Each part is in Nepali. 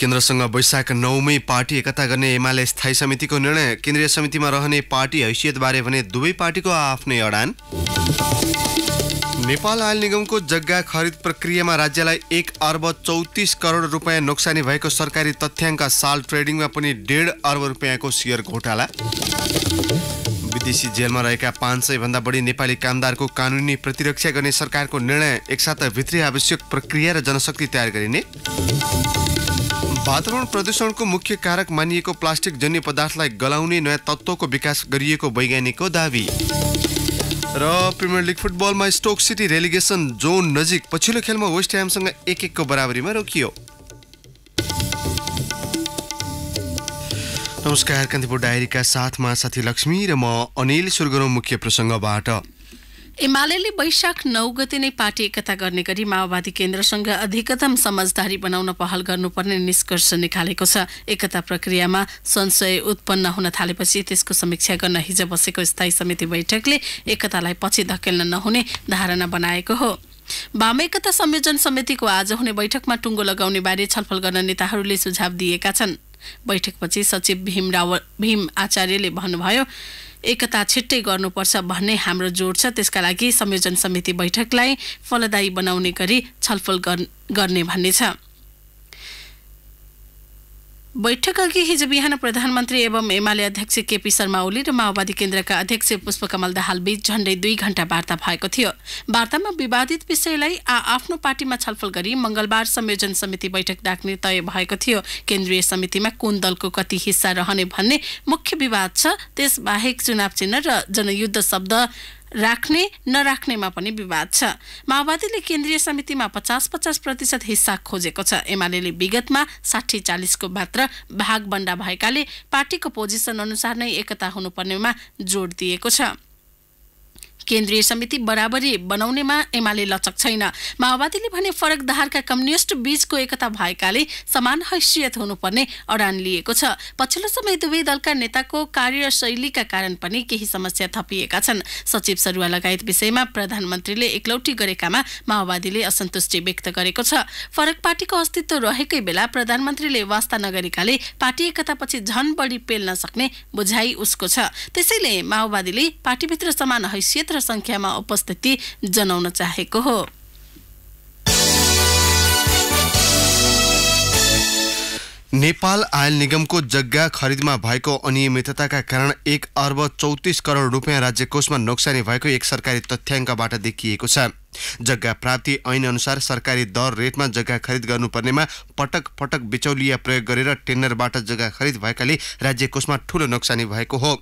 केन्द्रसँग वैशाख नौमै पार्टी एकता गर्ने एमाले स्थायी समितिको निर्णय केन्द्रीय समितिमा रहने पार्टी हैसियतबारे भने दुवै पार्टीको आफ्नै अडान नेपाल आयल निगमको जग्गा खरिद प्रक्रियामा राज्यलाई एक अर्ब चौतिस करोड रुपियाँ नोक्सानी भएको सरकारी तथ्याङ्क साल ट्रेडिङमा पनि डेढ अर्ब रुपियाँको सेयर घोटाला विदेशी जेलमा रहेका पाँच भन्दा बढी नेपाली कामदारको कानुनी प्रतिरक्षा गर्ने सरकारको निर्णय एकसाथ भित्री आवश्यक प्रक्रिया र जनशक्ति तयार गरिने वातावरण प्रदूषणको मुख्य कारक मानिएको प्लास्टिक जन्य पदार्थलाई गलाउने नयाँ तत्त्वको विकास गरिएको वैज्ञानिकको दावी र प्रिमियर लिग फुटबलमा स्टोक सिटी रेलिगेसन जोन नजिक पछिल्लो खेलमा वेस्ट ह्यामसँग एक एकको बराबरीमा रोकियो नमस्कार कान्तिपुर डायरीका साथमा साथी लक्ष्मी र म अनिल सुर्गरौँ मुख्य प्रसङ्गबाट एमाले वैशाख नौ गते नै पार्टी एकता गर्ने गरी माओवादी केन्द्रसँग अधिकतम समझदारी बनाउन पहल गर्नुपर्ने निष्कर्ष निकालेको छ एकता प्रक्रियामा संशय उत्पन्न हुन थालेपछि त्यसको समीक्षा गर्न हिजो बसेको स्थायी समिति बैठकले एकतालाई पछि धकेल्न नहुने धारणा बनाएको हो वाम एकता संयोजन समितिको आज हुने बैठकमा टुङ्गो लगाउने बारे छलफल गर्न नेताहरूले सुझाव दिएका छन् बैठकपछि सचिव भीम रावल भीम आचार्यले भन्नुभयो एकता छिट्टै गर्नुपर्छ भन्ने हाम्रो जोड छ त्यसका लागि संयोजन समिति बैठकलाई फलदायी बनाउने गरी छलफल गर्ने भन्ने छ बैठकअघि हिजो बिहान प्रधानमन्त्री एवं एमाले अध्यक्ष केपी शर्मा ओली र माओवादी केन्द्रका अध्यक्ष पुष्पकमल दाहाल दाहालबीच झण्डै दुई घण्टा वार्ता भएको थियो वार्तामा विवादित विषयलाई आ आफ्नो पार्टीमा छलफल गरी मंगलबार संयोजन समिति बैठक डाक्ने तय भएको थियो केन्द्रीय समितिमा कुन दलको कति हिस्सा रहने भन्ने मुख्य विवाद छ त्यसबाहेक चुनाव चिन्ह र जनयुद्ध शब्द राख्ने नराख्नेमा पनि विवाद छ माओवादीले केन्द्रीय समितिमा पचास पचास प्रतिशत हिस्सा खोजेको छ एमाले विगतमा साठी चालिसको मात्र बन्डा भएकाले पार्टीको पोजिसन अनुसार नै एकता हुनुपर्नेमा जोड दिएको छ केन्द्रीय समिति बराबरी बनाउनेमा एमाले लचक छैन माओवादीले भने फरक दहारका कम्युनिस्ट बीचको एकता भएकाले समान हैसियत हुनुपर्ने अडान लिएको छ पछिल्लो समय दुवै दलका नेताको कार्यशैलीका कारण पनि केही समस्या थपिएका छन् सचिव सरुवा लगायत विषयमा प्रधानमन्त्रीले एकलौटी गरेकामा माओवादीले असन्तुष्टि व्यक्त गरेको छ फरक पार्टीको अस्तित्व रहेकै बेला प्रधानमन्त्रीले वास्ता नगरेकाले पार्टी एकतापछि झन बढी पेल्न सक्ने बुझाइ उसको छ त्यसैले माओवादीले पार्टीभित्र समान हैसियत सङ्ख्यामा उपस्थिति जनाउन चाहेको हो नेपाल आयल निगमको जग्गा खरिदमा भएको अनियमितताका कारण एक अर्ब चौतिस करोड रुपियाँ राज्य कोषमा नोक्सानी भएको एक सरकारी तथ्याङ्कबाट देखिएको छ जग्गा प्राप्ति ऐनअनुसार सरकारी दर रेटमा जग्गा खरिद गर्नुपर्नेमा पटक पटक बिचौलिया प्रयोग गरेर टेन्डरबाट जग्गा खरिद भएकाले राज्य कोषमा ठूलो नोक्सानी भएको हो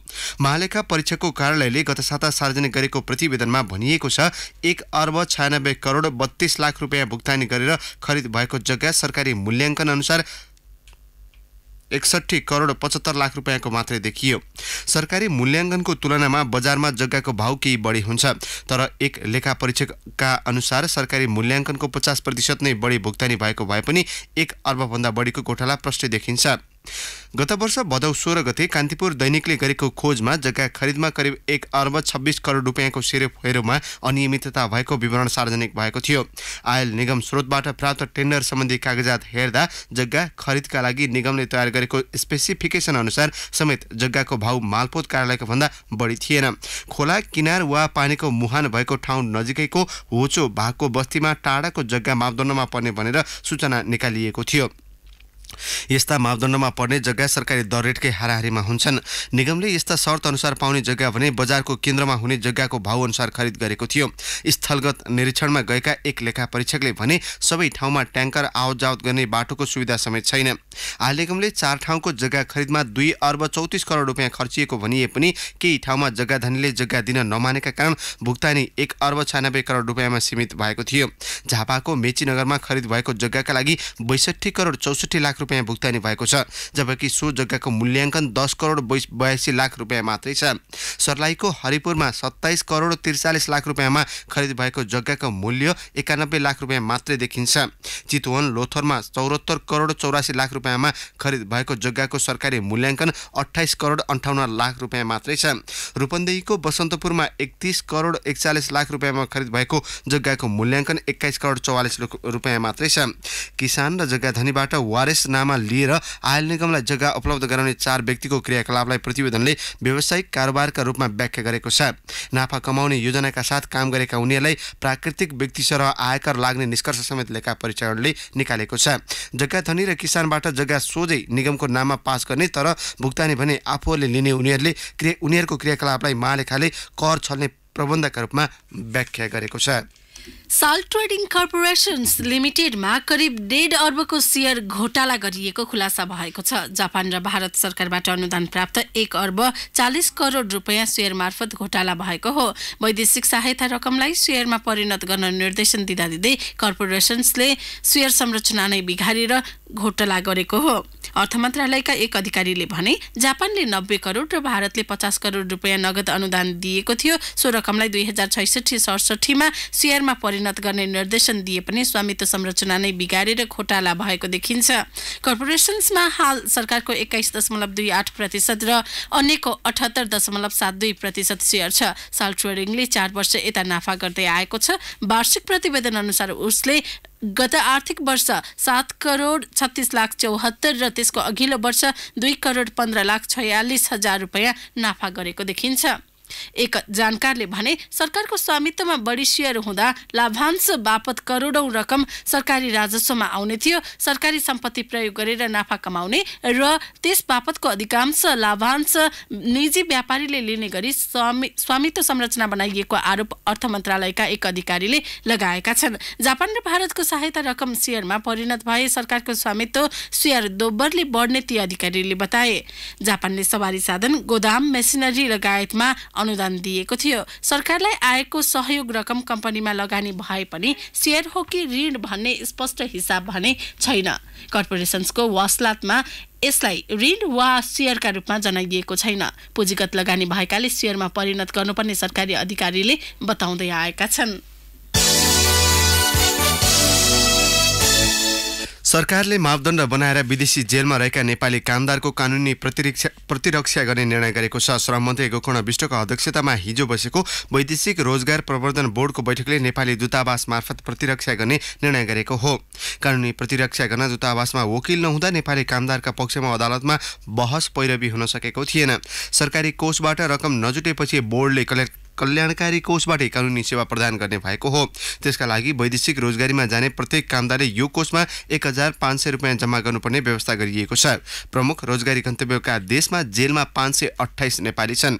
महालेखा परीक्षकको कार्यालयले गत साता सार्वजनिक गरेको प्रतिवेदनमा भनिएको छ एक अर्ब छयानब्बे करोड बत्तीस लाख रुपियाँ भुक्तानी गरेर खरिद भएको जग्गा सरकारी मूल्याङ्कन अनुसार एकसट्ठी करोड पचहत्तर लाख रुपियाँको मात्रै देखियो सरकारी मूल्याङ्कनको तुलनामा बजारमा जग्गाको भाउ केही बढी हुन्छ तर एक लेखा परीक्षकका अनुसार सरकारी मूल्याङ्कनको पचास प्रतिशत नै बढी भुक्तानी भएको भए पनि एक अर्बभन्दा बढीको घोटाला प्रष्ट देखिन्छ गत वर्ष भदौ सोह्र गते कान्तिपुर दैनिकले गरेको खोजमा जग्गा खरिदमा करिब एक अर्ब छब्बिस करोड रुपियाँको फेरोमा अनियमितता भएको विवरण सार्वजनिक भएको थियो आयल निगम स्रोतबाट प्राप्त टेन्डर सम्बन्धी कागजात हेर्दा जग्गा खरिदका लागि निगमले तयार गरेको स्पेसिफिकेसन अनुसार समेत जग्गाको भाउ मालपोत कार्यालयको भन्दा बढी थिएन खोला किनार वा पानीको मुहान भएको ठाउँ नजिकैको होचो भागको बस्तीमा टाढाको जग्गा मापदण्डमा पर्ने भनेर सूचना निकालिएको थियो यस्ता मापदण्डमा पर्ने जग्गा सरकारी दर रेटकै हाराहारीमा हुन्छन् निगमले यस्ता शर्त अनुसार पाउने जग्गा भने बजारको केन्द्रमा हुने जग्गाको भाव अनुसार खरिद गरेको थियो स्थलगत निरीक्षणमा गएका एक लेखा परीक्षकले भने सबै ठाउँमा ट्याङ्कर आवत जावत गर्ने बाटोको सुविधा समेत छैन हाल निगमले चार ठाउँको जग्गा खरिदमा दुई अर्ब चौतिस करोड रुपियाँ खर्चिएको भनिए पनि केही ठाउँमा जग्गा धनीले जग्गा दिन नमानेका कारण भुक्तानी एक अर्ब छयानब्बे करोड रुपियाँमा सीमित भएको थियो झापाको मेचीनगरमा खरिद भएको जग्गाका लागि बैसठी करोड चौसठी लाख रुपियाँ भुक्तानी भएको छ जबकि सो जग्गाको मूल्याङ्कन दस करोड बयासी लाख रुपियाँ मात्रै छ सर्लाहीको हरिपुरमा सत्ताइस करोड त्रिचालिस लाख रुपियाँमा खरिद भएको जग्गाको मूल्य एकानब्बे लाख रुपियाँ मात्रै देखिन्छ चितवन लोथरमा चौरात्तर करोड चौरासी लाख रुपियाँमा खरिद भएको जग्गाको सरकारी मूल्याङ्कन अठाइस करोड अन्ठाउन्न लाख रुपियाँ मात्रै छ रूपन्देहीको बसन्तपुरमा एकतिस करोड एकचालिस लाख रुपियाँमा खरिद भएको जग्गाको मूल्याङ्कन एक्काइस करोड चौवालिस रुपियाँ मात्रै छ किसान र जग्गा धनीबाट वारेस नामा लिएर आयल निगमलाई जग्गा उपलब्ध गराउने चार व्यक्तिको क्रियाकलापलाई प्रतिवेदनले व्यावसायिक कारोबारका रूपमा व्याख्या गरेको छ नाफा कमाउने योजनाका साथ काम गरेका उनीहरूलाई प्राकृतिक व्यक्ति सरह आयकर लाग्ने निष्कर्ष समेत लेखा परीक्षणले निकालेको छ जग्गा धनी र किसानबाट जग्गा सोझै निगमको नाममा पास गर्ने तर भुक्तानी भने आफूहरूले लिने उनीहरूले क्रिया उनीहरूको क्रियाकलापलाई महालेखाले कर छल्ने प्रबन्धका रूपमा व्याख्या गरेको छ साल ट्रेडिङ कर्पोरेसन्स लिमिटेडमा करिब डेढ अर्बको सेयर घोटाला गरिएको खुलासा भएको छ जापान र भारत सरकारबाट अनुदान प्राप्त एक अर्ब चालिस करोड रुपियाँ सेयर मार्फत घोटाला भएको हो वैदेशिक सहायता रकमलाई सेयरमा परिणत गर्न निर्देशन दिँदा दिँदै कर्पोरेसन्सले सेयर संरचना नै बिगारेर घोटाला गरेको हो अर्थ मन्त्रालयका एक अधिकारीले भने जापानले नब्बे करोड र भारतले पचास करोड रुपियाँ नगद अनुदान दिएको थियो सो रकमलाई दुई हजार छैसठी सडसठीमा सेयरमा परिणत परिणत गर्ने निर्देशन दिए पनि स्वामित्व संरचना नै बिगारेर खोटाला भएको देखिन्छ कर्पोरेसन्समा हाल सरकारको एक्काइस दशमलव दुई आठ प्रतिशत र अन्यको अठहत्तर दशमलव सात दुई प्रतिशत सेयर छ साल ट्रेडिङले चार वर्ष यता नाफा गर्दै आएको छ वार्षिक प्रतिवेदन अनुसार उसले गत आर्थिक वर्ष सात करोड छत्तिस लाख चौहत्तर र त्यसको अघिल्लो वर्ष दुई करोड पन्ध्र लाख छयालिस हजार रुपियाँ नाफा गरेको देखिन्छ एक जानकारले भने सरकारको स्वामित्वमा बढी सेयर हुँदा लाभांश बापत करोडौँ रकम सरकारी राजस्वमा आउने थियो सरकारी सम्पत्ति प्रयोग गरेर नाफा कमाउने र त्यस बापतको अधिकांश लाभांश निजी व्यापारीले लिने गरी स्वामित्व संरचना बनाइएको आरोप अर्थ मन्त्रालयका एक अधिकारीले लगाएका छन् जापान र भारतको सहायता रकम सेयरमा परिणत भए सरकारको स्वामित्व सेयर दोब्बरले बढ्ने ती अधिकारीले बताए जापानले सवारी साधन गोदाम मेसिनरी लगायतमा अनुदान दिएको थियो सरकारलाई आएको सहयोग रकम कम्पनीमा लगानी भए पनि सेयर हो कि ऋण भन्ने स्पष्ट हिसाब भने छैन कर्पोरेसन्सको वासलातमा यसलाई ऋण वा सेयरका रूपमा जनाइदिएको छैन पुँजीगत लगानी भएकाले सेयरमा परिणत गर्नुपर्ने सरकारी अधिकारीले बताउँदै आएका छन् सरकारले मापदण्ड बनाएर विदेशी जेलमा रहेका नेपाली कामदारको कानुनी प्रतिरक्षा प्रतिरक्षा गर्ने निर्णय गरेको छ श्रम मन्त्री गोकर्ण विष्टको अध्यक्षतामा हिजो बसेको वैदेशिक रोजगार प्रवर्धन बोर्डको बैठकले नेपाली दूतावास मार्फत प्रतिरक्षा गर्ने निर्णय गरेको हो कानुनी प्रतिरक्षा गर्न दूतावासमा वकिल नहुँदा नेपाली कामदारका पक्षमा अदालतमा बहस पैरवी हुन सकेको थिएन सरकारी कोषबाट रकम नजुटेपछि बोर्डले कलेक्ट कल्याणकारी कोषबाटै कानुनी सेवा प्रदान गर्ने भएको हो त्यसका लागि वैदेशिक रोजगारीमा जाने प्रत्येक कामदारले यो कोषमा एक हजार पाँच सय रुपियाँ जम्मा गर्नुपर्ने व्यवस्था गरिएको छ प्रमुख रोजगारी गन्तव्यका देशमा जेलमा पाँच सय अठाइस नेपाली छन्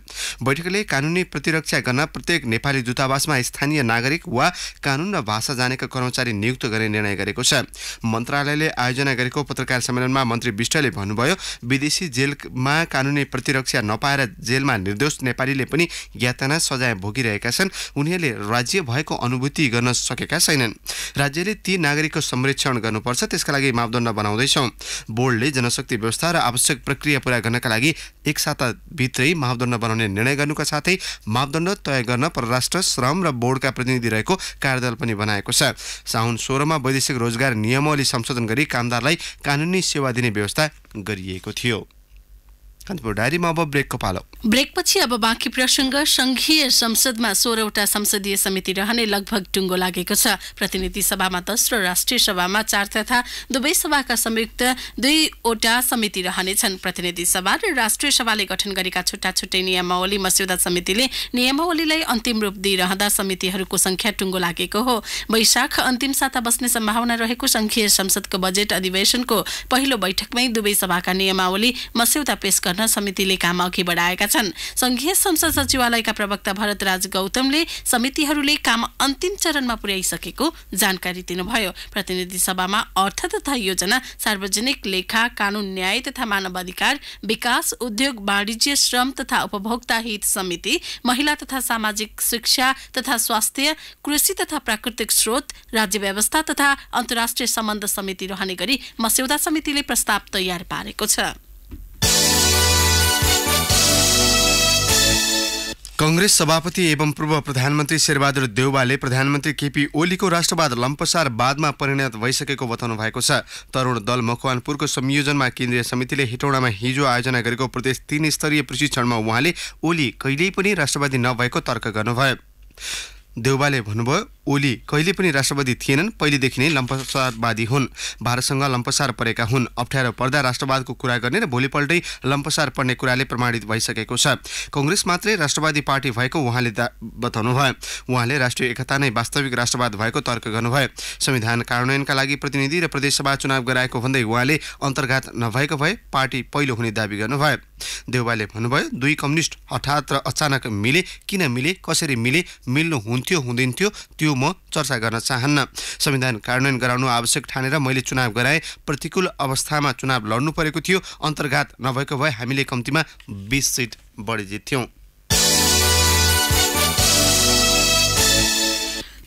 बैठकले कानुनी प्रतिरक्षा गर्न प्रत्येक नेपाली दूतावासमा स्थानीय नागरिक वा कानुन र भाषा जानेका कर्मचारी नियुक्त गर्ने निर्णय गरेको छ मन्त्रालयले आयोजना गरेको पत्रकार सम्मेलनमा मन्त्री विष्टले भन्नुभयो विदेशी जेलमा कानुनी प्रतिरक्षा नपाएर जेलमा निर्दोष नेपालीले पनि यातना सजाय सजाय भोगिरहेका छन् उनीहरूले राज्य भएको अनुभूति गर्न सकेका छैनन् राज्यले ती नागरिकको संरक्षण गर्नुपर्छ त्यसका लागि मापदण्ड बनाउँदैछौँ बोर्डले जनशक्ति व्यवस्था र आवश्यक प्रक्रिया पुरा गर्नका लागि एक साताभित्रै मापदण्ड बनाउने निर्णय गर्नुका साथै मापदण्ड तय गर्न परराष्ट्र श्रम र बोर्डका प्रतिनिधि रहेको कार्यदल पनि बनाएको छ साउन सोह्रमा वैदेशिक रोजगार नियमावली संशोधन गरी कामदारलाई कानुनी सेवा दिने व्यवस्था गरिएको थियो कान्तिपुर डायरीमा अब ब्रेकको पालो ब्रेकपछि अब बाँकी प्रसङ्ग संघीय संसदमा सोह्रवटा संसदीय समिति रहने लगभग टुङ्गो लागेको छ प्रतिनिधि सभामा दस र राष्ट्रिय सभामा चार तथा दुवै सभाका संयुक्त दुईवटा समिति रहनेछन् प्रतिनिधि सभा र राष्ट्रिय सभाले गठन गरेका छुट्टा छुट्टै नियमावली मस्यौदा समितिले नियमावलीलाई अन्तिम रूप दिइरहँदा समितिहरूको संख्या टुङ्गो लागेको हो वैशाख अन्तिम साता बस्ने सम्भावना रहेको संघीय संसदको बजेट अधिवेशनको पहिलो बैठकमै दुवै सभाका नियमावली मस्यौदा पेश गर्न समितिले काम अघि बढाएका छन् संघीय संसद सचिवालयका प्रवक्ता भरतराज गौतमले समितिहरूले काम अन्तिम चरणमा पुर्याइसकेको जानकारी दिनुभयो प्रतिनिधि सभामा अर्थ तथा योजना सार्वजनिक लेखा कानुन न्याय तथा मानव अधिकार विकास उद्योग वाणिज्य श्रम तथा उपभोक्ता हित समिति महिला तथा सामाजिक शिक्षा तथा स्वास्थ्य कृषि तथा प्राकृतिक स्रोत राज्य व्यवस्था तथा अन्तर्राष्ट्रिय सम्बन्ध समिति रहने गरी मस्यौदा समितिले प्रस्ताव तयार पारेको छ कङ्ग्रेस सभापति एवं पूर्व प्रधानमन्त्री शेरबहादुर देउवाले प्रधानमन्त्री केपी ओलीको राष्ट्रवाद लम्पसार वादमा परिणत भइसकेको बताउनु भएको छ तरुण दल मकवानपुरको संयोजनमा केन्द्रीय समितिले हिटौडामा हिजो आयोजना गरेको प्रदेश तीन स्तरीय प्रशिक्षणमा उहाँले ओली कहिल्यै पनि राष्ट्रवादी नभएको तर्क गर्नुभयो देउवाले भन्नुभयो ओली कहिले पनि राष्ट्रवादी थिएनन् पहिलेदेखि नै लम्पसारवादी हुन् भारतसँग लम्पसार परेका हुन् अप्ठ्यारो पर्दा राष्ट्रवादको कुरा गर्ने र भोलिपल्टै लम्पसार पर्ने कुराले प्रमाणित भइसकेको छ कङ्ग्रेस मात्रै राष्ट्रवादी पार्टी भएको उहाँले बताउनुभयो उहाँले राष्ट्रिय एकता नै वास्तविक राष्ट्रवाद भएको तर्क गर्नुभयो संविधान कार्यान्वयनका लागि प्रतिनिधि र प्रदेशसभा चुनाव गराएको भन्दै उहाँले अन्तर्घात नभएको भए पार्टी पहिलो हुने दावी गर्नुभयो देउबाले भन्नुभयो दुई कम्युनिस्ट हठात र अचानक मिले किन मिले कसरी मिले मिल्नु हुन्थ्यो थियो त्यो म चर्चा गर्न चाहन्न संविधान कार्यान्वयन गराउनु आवश्यक ठानेर मैले चुनाव गराए प्रतिकूल अवस्थामा चुनाव लड्नु परेको थियो अन्तर्घात नभएको भए हामीले कम्तीमा बिस सिट बढी जित्थ्यौँ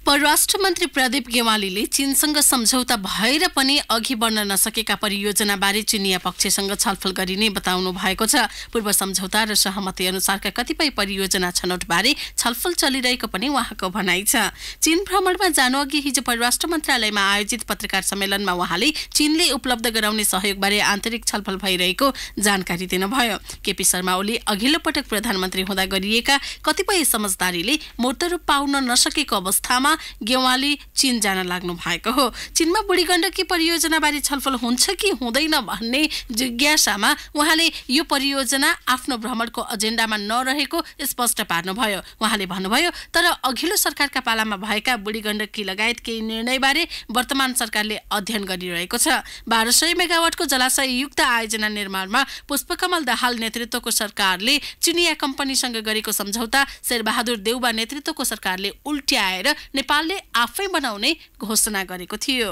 परराष्ट्र मन्त्री प्रदीप गेवालीले चीनसँग सम्झौता भएर पनि अघि बढ्न नसकेका परियोजनाबारे चिनिया पक्षसँग छलफल गरिने बताउनु भएको छ पूर्व सम्झौता र सहमति अनुसारका कतिपय परियोजना छनौटबारे छलफल चलिरहेको पनि उहाँको भनाइ छ चीन भ्रमणमा जानु अघि हिजो परराष्ट्र मन्त्रालयमा आयोजित पत्रकार सम्मेलनमा उहाँले चीनले उपलब्ध गराउने सहयोगबारे आन्तरिक छलफल भइरहेको जानकारी दिनुभयो केपी शर्मा ओली अघिल्लो पटक प्रधानमन्त्री हुँदा गरिएका कतिपय समझदारीले मूर्त रूप पाउन नसकेको अवस्थामा गेवाली चीन जान लाग्नु भएको हो चीनमा बुढी गण्डकी परियोजनाबारे छलफल हुन्छ कि हुँदैन भन्ने जिज्ञासामा उहाँले यो परियोजना आफ्नो भ्रमणको एजेन्डामा नरहेको स्पष्ट पार्नुभयो उहाँले भन्नुभयो तर अघिल्लो सरकारका पालामा भएका बुढी गण्डकी लगायत केही निर्णयबारे वर्तमान सरकारले अध्ययन गरिरहेको छ बाह्र सय मेगावाटको जलाशययुक्त आयोजना निर्माणमा पुष्पकमल दाहाल नेतृत्वको सरकारले चिनिया कम्पनीसँग गरेको सम्झौता शेरबहादुर देउबा नेतृत्वको सरकारले उल्ट्याएर नेपालले आफै बनाउने घोषणा गरेको थियो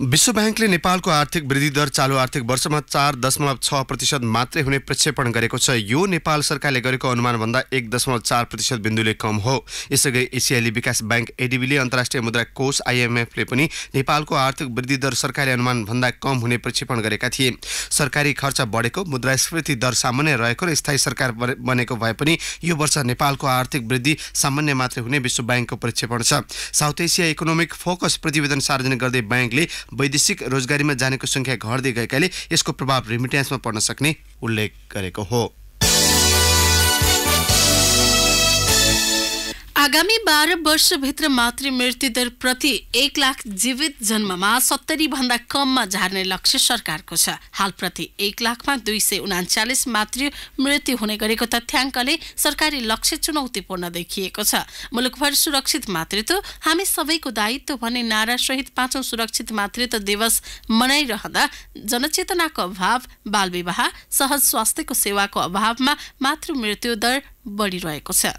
विश्व ब्याङ्कले नेपालको आर्थिक वृद्धि दर चालु आर्थिक वर्षमा चार दशमलव छ प्रतिशत मात्रै हुने प्रक्षेपण गरेको छ यो नेपाल सरकारले गरेको अनुमानभन्दा एक दशमलव चार प्रतिशत बिन्दुले कम हो यसअघि एसियाली विकास ब्याङ्क एडिबीले अन्तर्राष्ट्रिय मुद्रा कोष आइएमएफले पनि नेपालको आर्थिक वृद्धि दर सरकारले अनुमानभन्दा कम हुने प्रक्षेपण गरेका थिए सरकारी खर्च बढेको मुद्रास्फीति दर सामान्य रहेको र स्थायी सरकार बनेको भए पनि यो वर्ष नेपालको आर्थिक वृद्धि सामान्य मात्रै हुने विश्व ब्याङ्कको प्रक्षेपण छ साउथ एसिया इकोनोमिक फोकस प्रतिवेदन सार्वजनिक गर्दै ब्याङ्कले वैदेशिक रोजगारीमा जानेको सङ्ख्या घट्दै गएकाले यसको प्रभाव रेमिट्यान्समा पर्न सक्ने उल्लेख गरेको हो आगामी बाह्र वर्षभित्र मातृ मृत्युदर प्रति एक लाख जीवित जन्ममा सत्तरी भन्दा कममा झार्ने लक्ष्य सरकारको छ हाल प्रति एक लाखमा दुई सय उनाचालिस मातृ मृत्यु हुने गरेको तथ्याङ्कले सरकारी लक्ष्य चुनौतीपूर्ण देखिएको छ मुलुकभर सुरक्षित मातृत्व हामी सबैको दायित्व भन्ने नारासहित पाँचौँ सुरक्षित मातृत्व दिवस मनाइरहँदा जनचेतनाको अभाव बालविवाह सहज स्वास्थ्यको सेवाको अभावमा मातृ मृत्यु दर बढिरहेको छ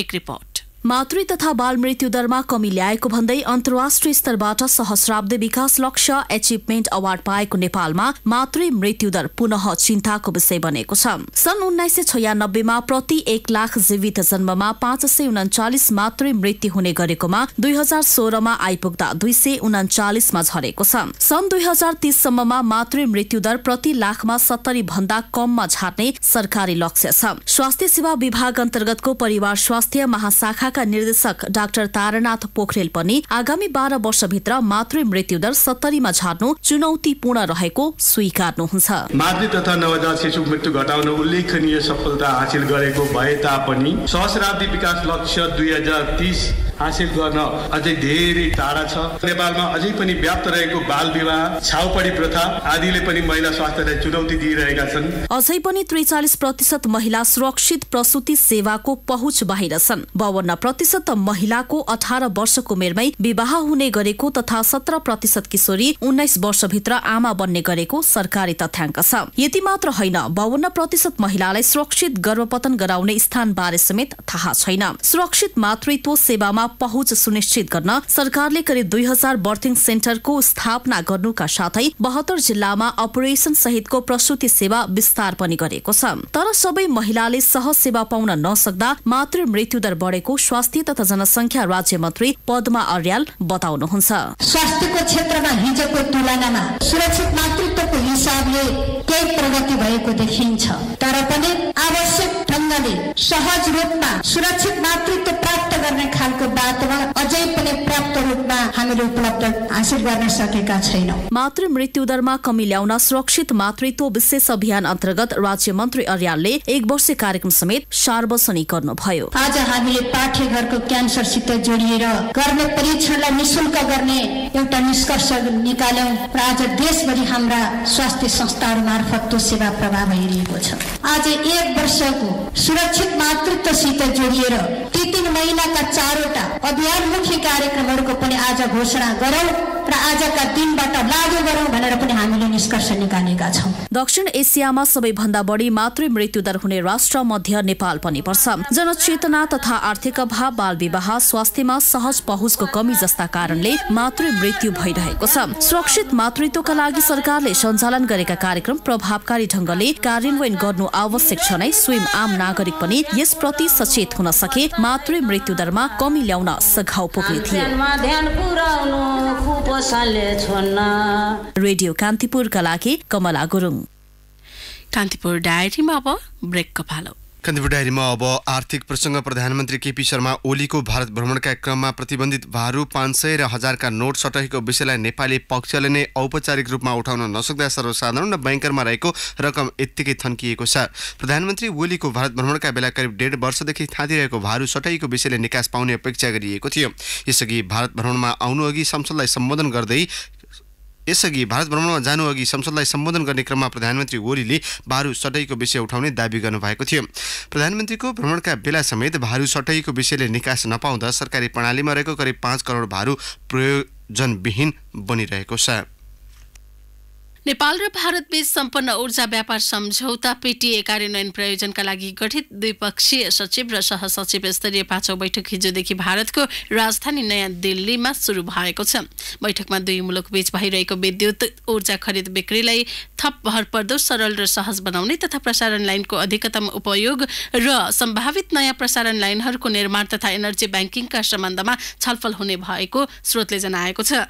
एक रिपोर्ट मातृ तथा बाल मृत्युदरमा कमी ल्याएको भन्दै अन्तर्राष्ट्रिय स्तरबाट सहस्राब्दी विकास लक्ष्य एचिभमेन्ट अवार्ड पाएको नेपालमा मातृ मृत्युदर पुनः चिन्ताको विषय बनेको छ सन् उन्नाइस सय छयानब्बेमा प्रति एक लाख जीवित जन्ममा पाँच सय उनाचालिस मातृ मृत्यु हुने गरेकोमा दुई हजार सोह्रमा आइपुग्दा दुई सय उनाचालिसमा झरेको छ सन् दुई हजार तीससम्ममा मातृ मृत्युदर प्रति लाखमा सत्तरी भन्दा कममा झार्ने सरकारी लक्ष्य छ स्वास्थ्य सेवा विभाग अन्तर्गतको परिवार स्वास्थ्य महाशाखा शाखाका निर्देशक डाक्टर तारानाथ पोखरेल पनि आगामी बाह्र वर्षभित्र मातृ मृत्युदर सत्तरीमा झार्नु चुनौतीपूर्ण रहेको स्वीकार्नुहुन्छ मातृ तथा नवजात शिशु मृत्यु घटाउन उल्लेखनीय सफलता हासिल गरेको भए तापनि सहस्राब्दी विकास लक्ष्य दुई हजार तिस हासिल गर्न अझै धेरै टाढा छ नेपालमा अझै पनि व्याप्त रहेको बाल विवाह छाउपडी प्रथा आदिले पनि महिला स्वास्थ्यलाई चुनौती दिइरहेका छन् अझै पनि त्रिचालिस प्रतिशत महिला सुरक्षित प्रसुति सेवाको पहुँच बाहिर छन् बावन्न प्रतिशत महिलाको अठार वर्षको उमेरमै विवाह हुने गरेको तथा सत्र प्रतिशत किशोरी उन्नाइस वर्षभित्र आमा बन्ने गरेको सरकारी तथ्याङ्क छ यति मात्र होइन बावन्न प्रतिशत महिलालाई सुरक्षित गर्भपतन गराउने स्थान बारे समेत थाहा छैन सुरक्षित मातृत्व सेवामा पहुँच सुनिश्चित गर्न सरकारले करिब दुई हजार बर्थिङ सेन्टरको स्थापना गर्नुका साथै बहत्तर जिल्लामा अपरेसन सहितको प्रसुति सेवा विस्तार पनि गरेको छ तर सबै महिलाले सहज सेवा पाउन नसक्दा मातृ मृत्युदर बढेको स्वास्थ्य तथा जनसङ्ख्या राज्य मन्त्री पद्मा अर्याल बताउनुहुन्छ स्वास्थ्यको क्षेत्रमा हिजोको तुलनामा सुरक्षित मातृत्वको हिसाबले केही प्रगति भएको देखिन्छ तर पनि आवश्यक ढङ्गले सहज रूपमा सुरक्षित मातृत्व प्राप्त हामीले उपलब्ध हासिल गर्न सकेका छैनौँ मातृ मृत्युदरमा कमी ल्याउन सुरक्षित मातृत्व विशेष अभियान अन्तर्गत राज्य मन्त्री अर्यालले एक वर्ष कार्यक्रम समेत सार्वजनिक गर्नुभयो आज हामीले पाठ्य घरको क्यान्सरसित जोडिएर गर्ने परीक्षणलाई निशुल्क गर्ने एउटा निष्कर्ष निकाल्यौँ र आज देशभरि हाम्रा स्वास्थ्य संस्थाहरू मार्फत त्यो सेवा प्रवाह भइरहेको छ आज एक वर्षको सुरक्षित मातृत्वसित जोडिएर ती तिन महिनाका चारवटा अभियानमुखी कार्यक्रमहरूको पनि आज घोषणा गरौँ र आजका दिनबाट लागू गरौँ भनेर पनि हामीले निष्कर्ष निकालेका छौँ दक्षिण एसियामा सबैभन्दा बढी मातृ मृत्युदर हुने राष्ट्र मध्य नेपाल पनि पर्छ जनचेतना तथा आर्थिक अभाव बाल विवाह स्वास्थ्यमा सहज पहुँचको कमी जस्ता कारणले मातृ मृत्यु भइरहेको छ सुरक्षित मातृत्वका लागि सरकारले सञ्चालन गरेका कार्यक्रम प्रभावकारी ढंगले कार्यान्वयन गर्नु आवश्यक छ नै स्वयं आम नागरिक पनि यसप्रति सचेत हुन सके मातृ मृत्युदरमा कमी ल्याउन सघाउ पुग्ने थिए रेडियो कान्तिपुरका लागि कमला गुरुङ कान्तिपुर डायरीमा अब ब्रेकको पालो कन्दीपुर डायरीमा अब आर्थिक प्रसङ्ग प्रधानमन्त्री केपी शर्मा ओलीको भारत भ्रमणका क्रममा प्रतिबन्धित भारु पाँच सय र हजारका नोट सटहीको विषयलाई नेपाली पक्षले नै औपचारिक रूपमा उठाउन नसक्दा सर्वसाधारण र ब्याङ्करमा रहेको रकम यत्तिकै थन्किएको छ प्रधानमन्त्री ओलीको भारत भ्रमणका बेला करिब डेढ वर्षदेखि थाँदिरहेको भारु सटाइएको विषयले निकास पाउने अपेक्षा गरिएको थियो यसअघि भारत भ्रमणमा आउनुअघि संसदलाई सम्बोधन गर्दै यसअघि भारत भ्रमणमा जानुअघि संसदलाई सम्बोधन गर्ने क्रममा प्रधानमन्त्री ओलीले भारू सटैको विषय उठाउने दावी गर्नुभएको थियो प्रधानमन्त्रीको भ्रमणका बेला समेत भारू सटैको विषयले निकास नपाउँदा सरकारी प्रणालीमा रहेको करिब पाँच करोड भारू प्रयोजनविहीन बनिरहेको छ नेपाल र भारतबीच सम्पन्न ऊर्जा व्यापार सम्झौता पिटिए कार्यान्वयन प्रयोजनका लागि गठित द्विपक्षीय सचिव र सहसचिव स्तरीय पाँचौँ बैठक हिजोदेखि भारतको राजधानी नयाँ दिल्लीमा सुरु भएको छ बैठकमा दुई मुलुक बीच भइरहेको विद्युत ऊर्जा खरिद बिक्रीलाई थप भरपर्दो सरल र सहज बनाउने तथा प्रसारण लाइनको अधिकतम उपयोग र सम्भावित नयाँ प्रसारण लाइनहरूको निर्माण तथा एनर्जी ब्याङ्किङका सम्बन्धमा छलफल हुने भएको स्रोतले जनाएको छ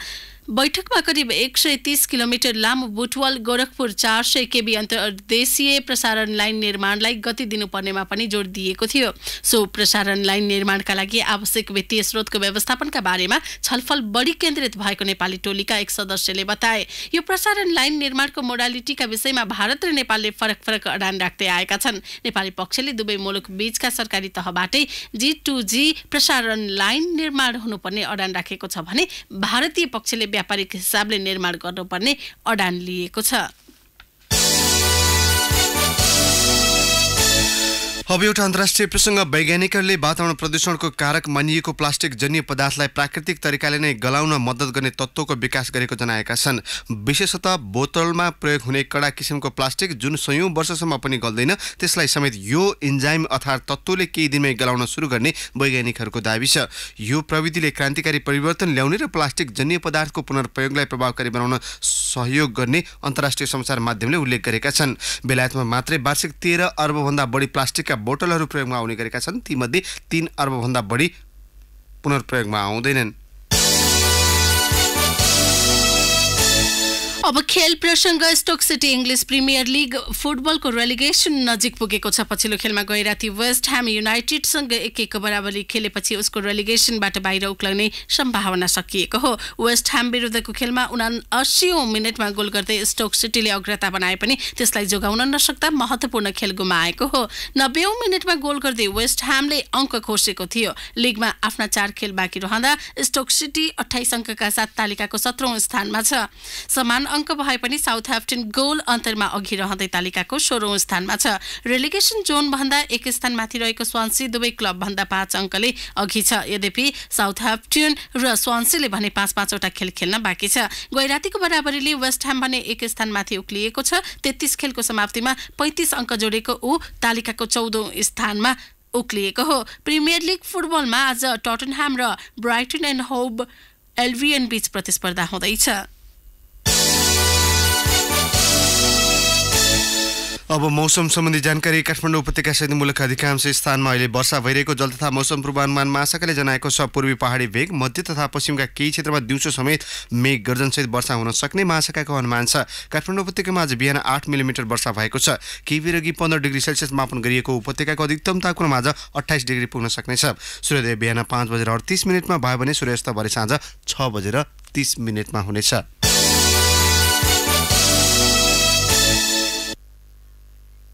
बैठकमा करिब एक सय तीस किलोमिटर लामो बुटवल गोरखपुर चार सय केबी अन्तर्देशीय प्रसारण लाइन निर्माणलाई गति दिनुपर्नेमा पनि जोड दिएको थियो सो प्रसारण लाइन निर्माणका लागि आवश्यक वित्तीय स्रोतको व्यवस्थापनका बारेमा छलफल बढी केन्द्रित भएको नेपाली टोलीका एक सदस्यले बताए यो प्रसारण लाइन निर्माणको मोडालिटीका विषयमा भारत र नेपालले फरक फरक अडान राख्दै आएका छन् नेपाली पक्षले दुवै मुलुक बीचका सरकारी तहबाटै जी टू जी प्रसारण लाइन निर्माण हुनुपर्ने अडान राखेको छ भने भारतीय पक्षले व्यापारिक हिसाबले निर्माण गर्नुपर्ने अडान लिएको छ अब एउटा अन्तर्राष्ट्रिय प्रसङ्ग वैज्ञानिकहरूले वातावरण प्रदूषणको कारक मानिएको प्लास्टिक जन्य पदार्थलाई प्राकृतिक तरिकाले नै गलाउन मद्दत गर्ने तत्त्वको विकास गरेको जनाएका छन् विशेषतः बोतलमा प्रयोग हुने कडा किसिमको प्लास्टिक जुन सयौँ वर्षसम्म पनि गल्दैन त्यसलाई समेत यो इन्जाइम अथार तत्त्वले केही दिनमै गलाउन सुरु गर्ने वैज्ञानिकहरूको दावी छ यो प्रविधिले क्रान्तिकारी परिवर्तन ल्याउने र प्लास्टिक जन्य पदार्थको पुनर्प्रयोगलाई प्रभावकारी बनाउन सहयोग गर्ने अन्तर्राष्ट्रिय समाचार माध्यमले उल्लेख गरेका छन् बेलायतमा मात्रै वार्षिक तेह्र अर्बभन्दा बढी प्लास्टिकका प्लास्टिकका बोतलहरू प्रयोगमा आउने गरेका छन् तीमध्ये तिन अर्बभन्दा बढी पुनर्प्रयोगमा आउँदैनन् अब खेल प्रसङ्ग Stoke City English premier league फुटबलको रेलिगेसन नजिक पुगेको छ पछिल्लो खेलमा गए वेस्ट ह्याम युनाइटेडसँग एक एक बराबरी खेलेपछि उसको रेलिगेसनबाट बाहिर उक्लाउने सम्भावना सकिएको हो वेस्ट ह्याम विरुद्धको खेलमा उना अस्सी मिनटमा गोल गर्दै स्टोक सिटीले अग्रता बनाए पनि त्यसलाई जोगाउन नसक्दा महत्त्वपूर्ण खेल गुमाएको हो नब्बेौँ मिनटमा गोल गर्दै वेस्ट ह्यामले अङ्क खोसेको थियो लिगमा आफ्ना चार खेल बाँकी रहँदा स्टोक सिटी अठाइस अङ्कका साथ तालिकाको सत्रौँ स्थानमा छ समान अङ्क भए पनि साउथ ह्याप्टन गोल अन्तरमा अघि रहँदै तालिकाको सोह्रौँ स्थानमा छ रेलिगेसन भन्दा एक स्थान माथि रहेको स्वान्सी दुवै भन्दा पाँच अङ्कले अघि छ यद्यपि साउथ ह्याप्टन र स्वान्सीले भने पाँच पाँचवटा खेल खेल्न बाँकी छ गैरातीको बराबरीले वेस्ट ह्याम भने एक स्थानमाथि उक्लिएको छ तेत्तिस खेलको समाप्तिमा पैँतिस अङ्क जोडेको ऊ तालिकाको चौधौँ स्थानमा उक्लिएको हो प्रिमियर लिग फुटबलमा आज टटनह्याम र ब्राइटन एन्ड होब एलभिएन बीच प्रतिस्पर्धा हुँदैछ अब मौसम सम्बन्धी जानकारी काठमाडौँ उपत्यका सहित मुलुकका अधिकांश स्थानमा अहिले वर्षा भइरहेको जल तथा मौसम पूर्वानुमान महाशाखाले जनाएको छ पूर्वी पहाडी भेग मध्य तथा पश्चिमका केही क्षेत्रमा दिउँसो समेत मेघ गर्जनसहित वर्षा हुन सक्ने महाशाखाको अनुमान छ काठमाडौँ उपत्यकामा आज बिहान आठ मिलिमिटर वर्षा भएको छ केही बेर पन्ध्र डिग्री सेल्सियस मापन गरिएको उपत्यकाको अधिकतम तापक्रम आज अठाइस डिग्री पुग्न सक्नेछ सूर्योदय बिहान पाँच बजेर अडतिस मिनटमा भयो भने सूर्यास्त भरे साँझ छ बजेर तिस मिनटमा हुनेछ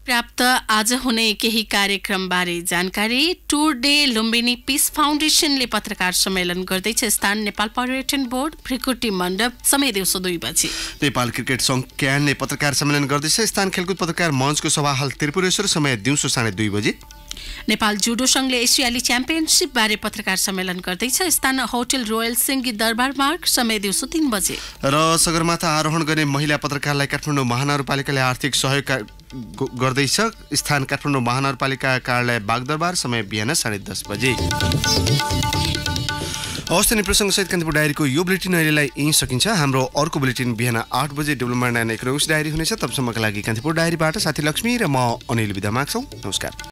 प्राप्त आज हुने केही कार्यक्रमबारे जानकारी टुर डे लुम्बिनी पिस फाउन्डेसनले पत्रकार सम्मेलन गर्दैछ स्थान नेपाल पर्यटन बोर्ड भ्रिकुटी मण्डप समय दिउँसो दुई बजी नेपाल क्रिकेट सङ्घ क्यानले पत्रकार सम्मेलन गर्दैछ स्थान खेलकुद पत्रकार मञ्चको सभा हल त्रिपुरेश्वर समय दिउँसो साढे दुई बजी नेपाल जुडो सङ्घले एसियाली च्याम्पियनसिप बारे पत्रकार सम्मेलन गर्दैछ स्थान होटल रोयल सिङ्गी दरबार मार्ग समय दिउँसो तिन बजे र सगरमाथा आरोहण गर्ने महिला पत्रकारलाई काठमाडौँ महानगरपालिकाले आर्थिक सहयोग गर्दैछ स्थान काठमाडौँ महानगरपालिका कार्यालय बागदरबार समय बिहान साढे दस बजे हवस् अनि प्रसङ्गसहित कान्तिपुर डायरीको यो बुलेटिन अहिलेलाई यहीँ सकिन्छ हाम्रो अर्को बुलेटिन बिहान आठ बजे डेभलपमेन्ट एन्ड इकोनोमिक्स डायरी हुनेछ तबसम्मका लागि कान्तिपुर डायरीबाट साथी लक्ष्मी र म अनिल विधा माग्छौँ नमस्कार